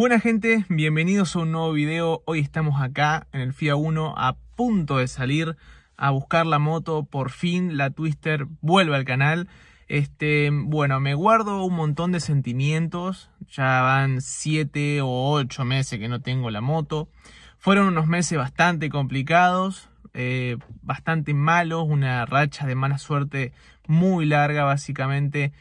Buena gente, bienvenidos a un nuevo video. Hoy estamos acá en el FIA 1 a punto de salir a buscar la moto. Por fin la Twister vuelve al canal. Este, bueno, me guardo un montón de sentimientos. Ya van 7 o 8 meses que no tengo la moto. Fueron unos meses bastante complicados, eh, bastante malos, una racha de mala suerte muy larga básicamente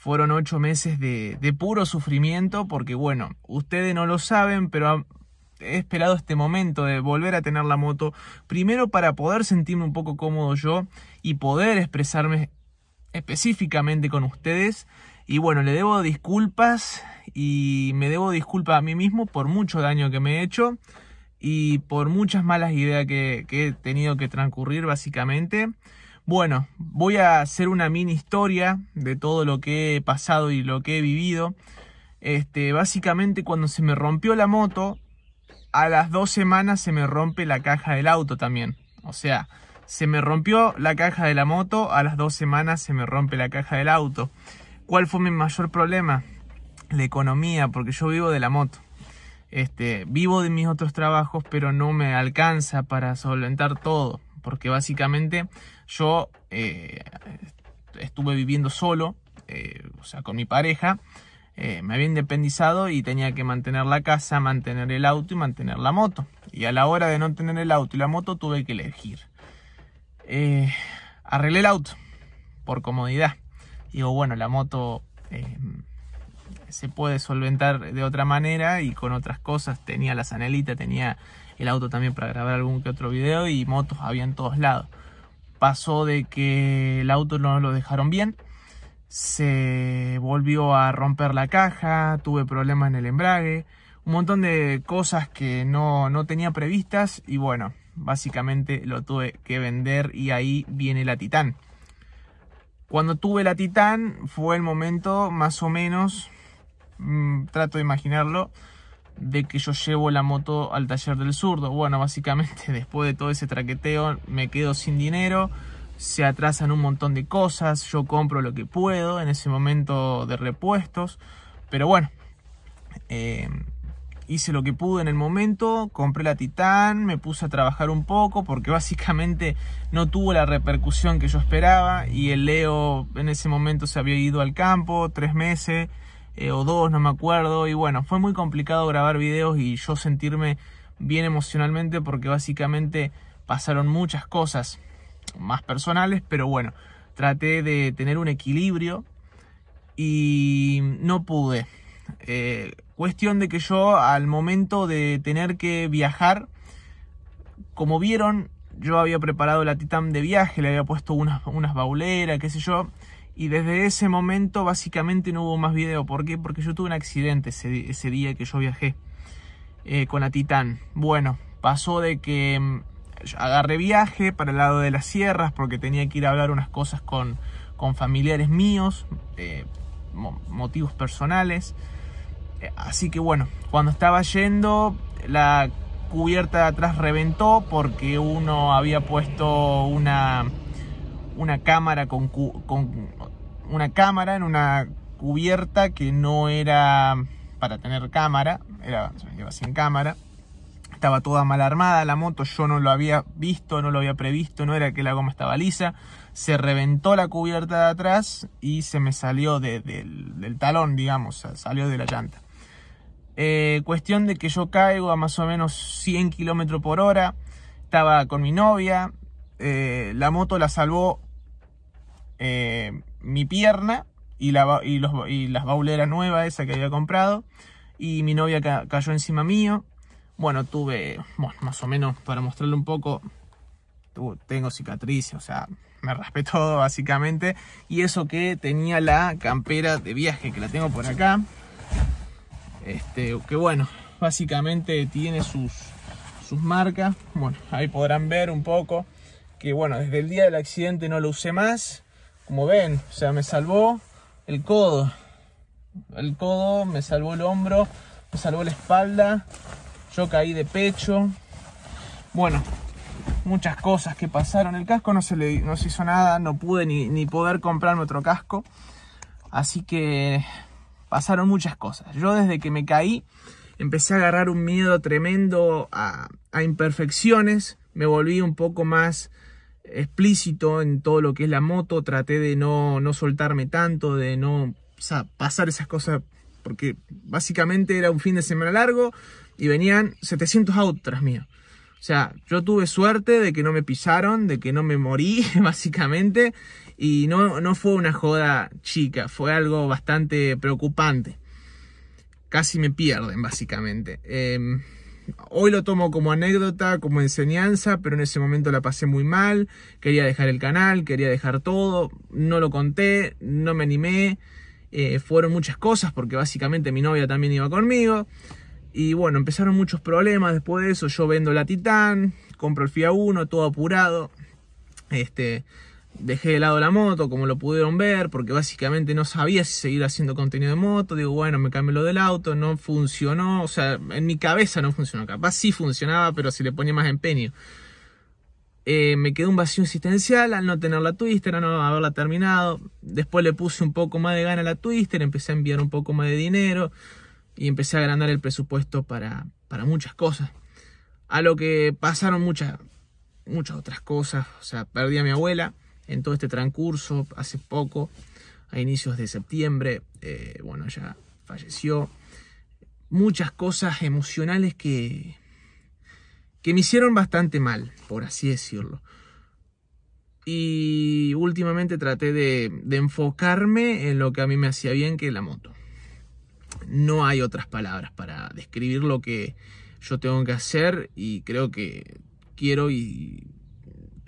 fueron ocho meses de, puro sufrimiento porque, bueno, ustedes no lo saben, pero he esperado este momento de volver a tener la moto, primero para poder sentirme un poco cómodo yo y poder expresarme específicamente con ustedes. Y bueno, le debo disculpas y me debo disculpas a mí mismo por mucho daño que me he hecho y por muchas malas ideas que he tenido que transcurrir básicamente. Bueno, voy a hacer una mini historia de todo lo que he pasado y lo que he vivido. Este, básicamente cuando se me rompió la moto, a las dos semanas se me rompe la caja del auto también. O sea, se me rompió la caja de la moto, a las dos semanas se me rompe la caja del auto. ¿Cuál fue mi mayor problema? La economía, porque yo vivo de la moto. Este, vivo de mis otros trabajos, pero no me alcanza para solventar todo porque básicamente yo eh, estuve viviendo solo, eh, o sea, con mi pareja, eh, me había independizado y tenía que mantener la casa, mantener el auto y mantener la moto. Y a la hora de no tener el auto y la moto tuve que elegir. arreglé el auto por comodidad. Digo, bueno, la moto se puede solventar de otra manera y con otras cosas. Tenía la sanelita, tenía el auto también para grabar algún que otro video y motos había en todos lados. Pasó de que el auto no lo dejaron bien, se volvió a romper la caja, tuve problemas en el embrague, un montón de cosas que no, no tenía previstas y bueno, básicamente lo tuve que vender y ahí viene la Titán. Cuando tuve la Titán fue el momento más o menos, mm, trato de imaginarlo, de que yo llevo la moto al taller del zurdo. Bueno, básicamente después de todo ese traqueteo me quedo sin dinero, se atrasan un montón de cosas, yo compro lo que puedo en ese momento de repuestos, pero bueno, eh, hice lo que pude en el momento, compré la Titán, me puse a trabajar un poco porque básicamente no tuvo la repercusión que yo esperaba y el Leo en ese momento se había ido al campo tres meses eh, o dos, no me acuerdo. Y bueno, fue muy complicado grabar videos y yo sentirme bien emocionalmente porque básicamente pasaron muchas cosas más personales, pero bueno, traté de tener un equilibrio y no pude. Eh, cuestión de que yo al momento de tener que viajar, como vieron, yo había preparado la Titan de viaje, le había puesto unas, unas bauleras, qué sé yo, y desde ese momento básicamente no hubo más video. ¿Por qué? Porque yo tuve un accidente ese, día que yo viajé eh, con la Titán. Bueno, pasó de que mm, agarré viaje para el lado de las sierras porque tenía que ir a hablar unas cosas con, familiares míos, eh, motivos personales. Eh, así que bueno, cuando estaba yendo, la cubierta de atrás reventó porque uno había puesto una, una cámara con, con una cámara en una cubierta que no era para tener cámara, era, llevaba sin cámara. Estaba toda mal armada la moto, yo no lo había visto, no lo había previsto, no era que la goma estaba lisa. Se reventó la cubierta de atrás y se me salió del, talón, digamos, salió de la llanta. Eh, cuestión de que yo caigo a más o menos 100 kilómetros por hora. Estaba con mi novia. Eh, la moto la salvó eh, mi pierna y, la, y, las bauleras nuevas, esa que había comprado. Y mi novia cayó encima mío. Bueno, tuve, más o menos para mostrarle un poco, tengo cicatrices, o sea, me raspé todo básicamente. Y eso que tenía la campera de viaje, que la tengo por acá. Este, que bueno, básicamente tiene sus, sus marcas. Bueno, ahí podrán ver un poco que bueno, desde el día del accidente no lo usé más. Como ven, o sea, me salvó el codo. El codo, me salvó el hombro, me salvó la espalda. Yo caí de pecho. Bueno, muchas cosas que pasaron. El casco no se, le, no se hizo nada, no pude ni, poder comprarme otro casco. Así que pasaron muchas cosas. Yo desde que me caí empecé a agarrar un miedo tremendo a imperfecciones. Me volví un poco más explícito en todo lo que es la moto, traté de no, no soltarme tanto, de no pasar esas cosas, porque básicamente era un fin de semana largo y venían 700 autos tras O sea, yo tuve suerte de que no me pisaron, de que no me morí, básicamente, y no, no fue una joda chica, fue algo bastante preocupante. Casi me pierden, básicamente. Em, hoy lo tomo como anécdota, como enseñanza, pero en ese momento la pasé muy mal, quería dejar el canal, quería dejar todo, no lo conté, no me animé, eh, fueron muchas cosas porque básicamente mi novia también iba conmigo. Y bueno, empezaron muchos problemas después de eso. Yo vendo la Titán, compro el FIA 1, todo apurado. Este, dejé de lado la moto, como lo pudieron ver, porque básicamente no sabía si seguir haciendo contenido de moto. Digo, bueno, me cambié lo del auto, no funcionó. O sea, en mi cabeza no funcionó. Capaz sí funcionaba, pero si le ponía más empeño. Eh, me quedó un vacío existencial al no tener la Twister, al no haberla terminado. Después le puse un poco más de gana a la Twister, empecé a enviar un poco más de dinero y empecé a agrandar el presupuesto para, para muchas cosas. A lo que pasaron muchas, muchas otras cosas. O sea, perdí a mi abuela en todo este transcurso, hace poco, a inicios de septiembre, eh, bueno, ya falleció. Muchas cosas emocionales que, que me hicieron bastante mal, por así decirlo. Y últimamente traté de, de enfocarme en lo que a mí me hacía bien, que es la moto. No hay otras palabras para describir lo que yo tengo que hacer y creo que quiero y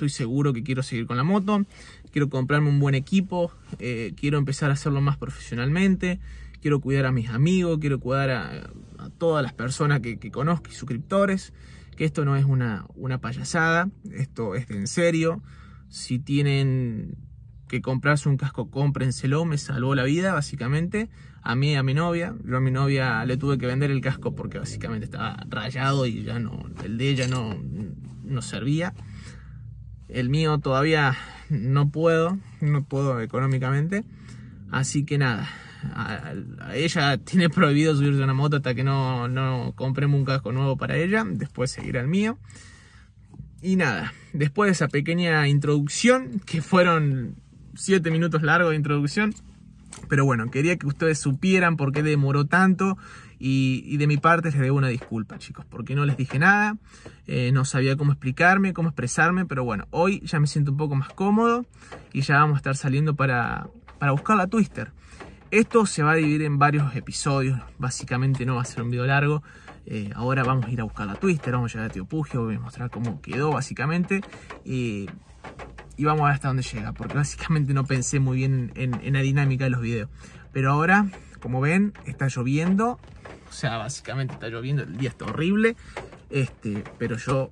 estoy seguro que quiero seguir con la moto, quiero comprarme un buen equipo, eh, quiero empezar a hacerlo más profesionalmente, quiero cuidar a mis amigos, quiero cuidar a, todas las personas que, conozco y suscriptores, que esto no es una, una payasada, esto es en serio. Si tienen que comprarse un casco, cómprenselo, me salvó la vida básicamente, a mí y a mi novia, yo a mi novia le tuve que vender el casco porque básicamente estaba rayado y ya no, el de ella no, no servía. El mío todavía no puedo, no puedo económicamente. Así que nada, a, ella tiene prohibido subirse a una moto hasta que no, no compremos un casco nuevo para ella. Después seguirá el mío. Y nada, después de esa pequeña introducción, que fueron 7 minutos largos de introducción, pero bueno, quería que ustedes supieran por qué demoró tanto y, de mi parte les debo una disculpa, chicos, porque no les dije nada, eh, no sabía cómo explicarme, cómo expresarme, pero bueno, hoy ya me siento un poco más cómodo y ya vamos a estar saliendo para, buscar la Twister. Esto se va a dividir en varios episodios, básicamente no va a ser un video largo. Eh, ahora vamos a ir a buscar la Twister, vamos a llegar a Tío Pugio, voy a mostrar cómo quedó básicamente. y vamos a ver hasta dónde llega, porque básicamente no pensé muy bien en la dinámica de los videos. Pero ahora, como ven, está lloviendo o sea, básicamente está lloviendo, el día está horrible. Este, pero yo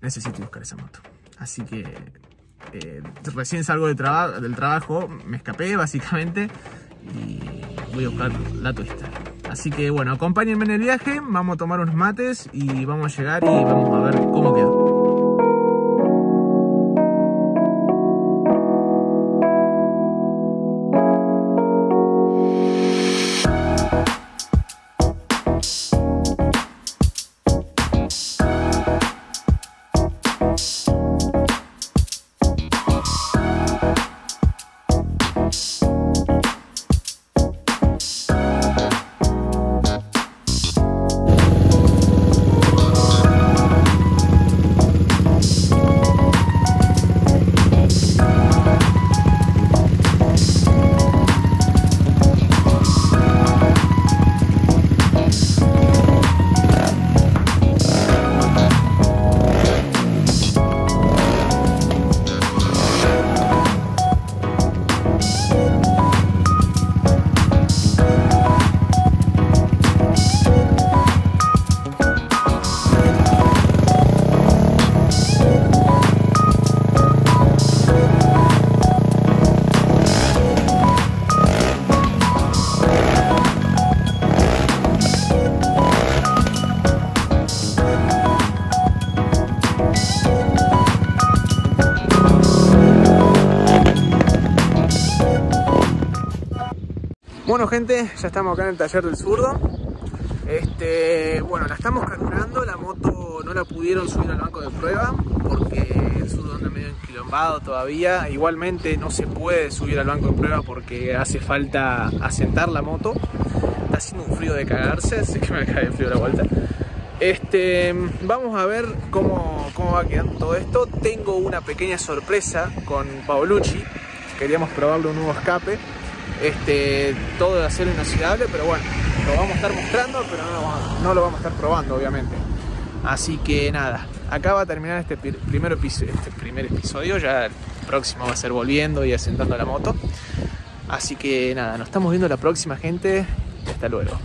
necesito buscar esa moto. Así que eh, recién salgo del trabajo, me escapé básicamente y voy a buscar la Twister. Así que bueno, acompáñenme en el viaje, vamos a tomar unos mates y vamos a llegar y vamos a ver cómo quedó. Bueno gente, ya estamos acá en el taller del zurdo. Este, bueno, la estamos carburando, la moto no la pudieron subir al banco de prueba porque el zurdo anda medio enquilombado todavía. Igualmente no se puede subir al banco de prueba porque hace falta asentar la moto. Está haciendo un frío de cagarse, sé que me cae el frío la vuelta. Este, vamos a ver cómo, cómo va quedando todo esto. Tengo una pequeña sorpresa con Paolucci. Queríamos probarle un nuevo escape este, todo de acero inoxidable, pero bueno, lo vamos a estar mostrando, pero no lo vamos, a estar probando, obviamente. Así que nada, acá va a terminar este primer, este primer episodio, ya el próximo va a ser volviendo y asentando la moto. Así que nada, nos estamos viendo la próxima gente, hasta luego.